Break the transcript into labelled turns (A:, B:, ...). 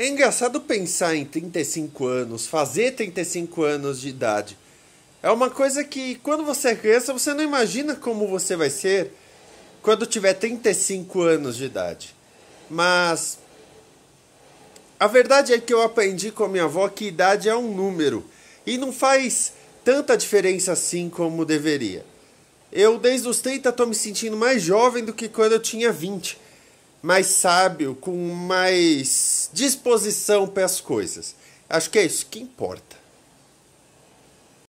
A: É engraçado pensar em 35 anos, fazer 35 anos de idade. É uma coisa que quando você é criança, você não imagina como você vai ser quando tiver 35 anos de idade. Mas a verdade é que eu aprendi com a minha avó que idade é um número e não faz tanta diferença assim como deveria. Eu, desde os 30, estou me sentindo mais jovem do que quando eu tinha 20. Mais sábio, com mais disposição para as coisas. Acho que é isso que importa.